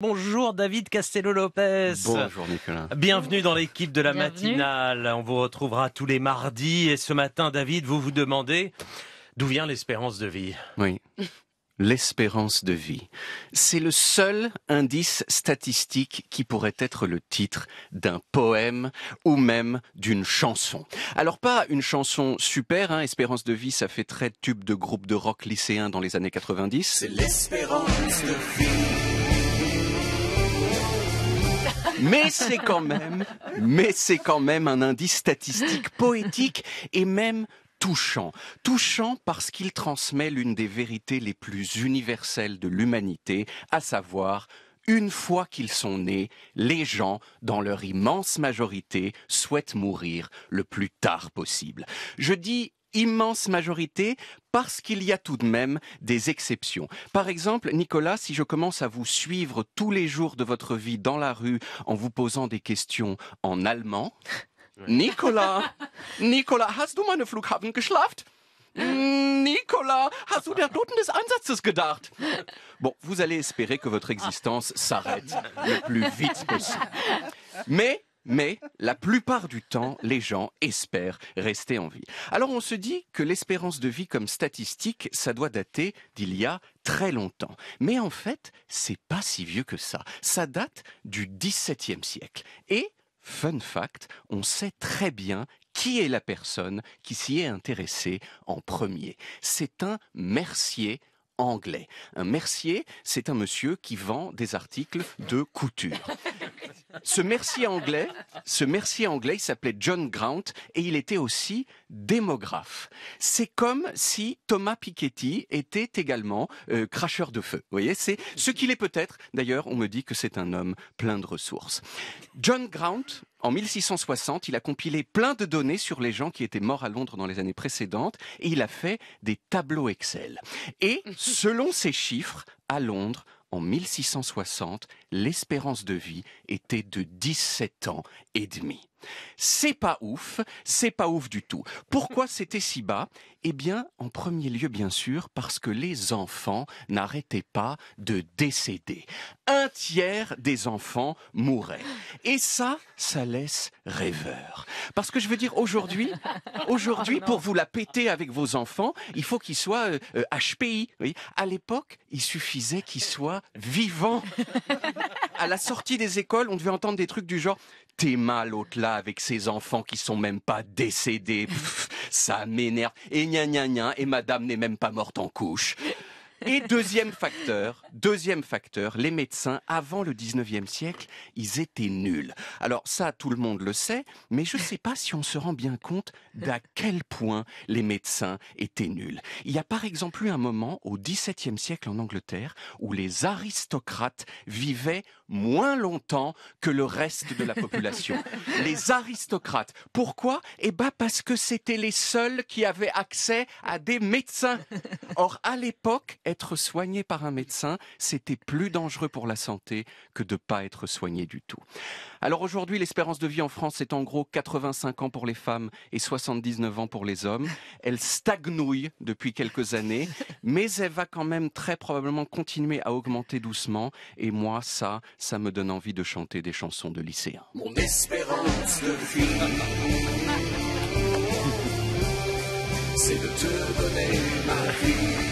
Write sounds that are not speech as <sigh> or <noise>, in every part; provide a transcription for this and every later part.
Bonjour David Castello-Lopez. Bonjour Nicolas. Bienvenue dans l'équipe de la matinale. On vous retrouvera tous les mardis. Et ce matin, David, vous vous demandez d'où vient l'espérance de vie Oui. L'espérance de vie. C'est le seul indice statistique qui pourrait être le titre d'un poème ou même d'une chanson. Alors pas une chanson super, hein. espérance de vie, ça fait très tube de groupe de rock lycéen dans les années 90. C'est l'espérance de vie. Mais c'est quand même, mais c'est quand même un indice statistique poétique et même touchant. Touchant parce qu'il transmet l'une des vérités les plus universelles de l'humanité, à savoir une fois qu'ils sont nés, les gens, dans leur immense majorité, souhaitent mourir le plus tard possible. Je dis immense majorité parce qu'il y a tout de même des exceptions. Par exemple, Nicolas, si je commence à vous suivre tous les jours de votre vie dans la rue en vous posant des questions en allemand, <laughs> Nicolas, <laughs> Nicolas, hast du meine Flughafen geschlaft? <laughs> Nicolas, hast du der Toten des Einsatzes gedacht? Bon, vous allez espérer que votre existence s'arrête le plus vite possible. Mais mais la plupart du temps, les gens espèrent rester en vie. Alors on se dit que l'espérance de vie comme statistique, ça doit dater d'il y a très longtemps. Mais en fait, c'est pas si vieux que ça. Ça date du XVIIe siècle. Et, fun fact, on sait très bien qui est la personne qui s'y est intéressée en premier. C'est un mercier anglais. Un mercier, c'est un monsieur qui vend des articles de couture. Ce mercier anglais, ce anglais, il s'appelait John Grant et il était aussi démographe. C'est comme si Thomas Piketty était également euh, cracheur de feu. Vous voyez, c'est ce qu'il est peut-être. D'ailleurs, on me dit que c'est un homme plein de ressources. John Grant, en 1660, il a compilé plein de données sur les gens qui étaient morts à Londres dans les années précédentes et il a fait des tableaux Excel. Et selon ces chiffres, à Londres, en 1660, l'espérance de vie était de 17 ans et demi. C'est pas ouf, c'est pas ouf du tout. Pourquoi <laughs> c'était si bas Eh bien, en premier lieu, bien sûr, parce que les enfants n'arrêtaient pas de décéder. Un tiers des enfants mouraient. Et ça, ça laisse rêveur. Parce que je veux dire, aujourd'hui, <laughs> aujourd'hui, oh pour vous la péter avec vos enfants, il faut qu'ils soient HPI. Euh, euh, à l'époque, il suffisait qu'ils soient vivants. <laughs> à la sortie des écoles, on devait entendre des trucs du genre T'es mal l'autre là avec ses enfants qui sont même pas décédés. ça m'énerve. Et gna gna gna, et madame n'est même pas morte en couche. Et deuxième facteur, deuxième facteur, les médecins, avant le 19e siècle, ils étaient nuls. Alors ça, tout le monde le sait, mais je ne sais pas si on se rend bien compte d'à quel point les médecins étaient nuls. Il y a par exemple eu un moment au XVIIe siècle en Angleterre où les aristocrates vivaient moins longtemps que le reste de la population. les aristocrates. Pourquoi Eh bien parce que c'était les seuls qui avaient accès à des médecins. Or, à l'époque, être soigné par un médecin, c'était plus dangereux pour la santé que de pas être soigné du tout. Alors aujourd'hui, l'espérance de vie en France est en gros 85 ans pour les femmes et 79 ans pour les hommes. Elle stagnouille depuis quelques années, <laughs> mais elle va quand même très probablement continuer à augmenter doucement. Et moi, ça, ça me donne envie de chanter des chansons de lycéens. Mon espérance de vie, <laughs> c'est de te ma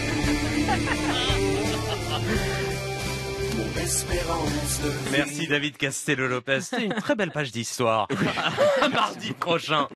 Merci David Castello-Lopez. C'est une très belle page d'histoire. <laughs> Mardi prochain.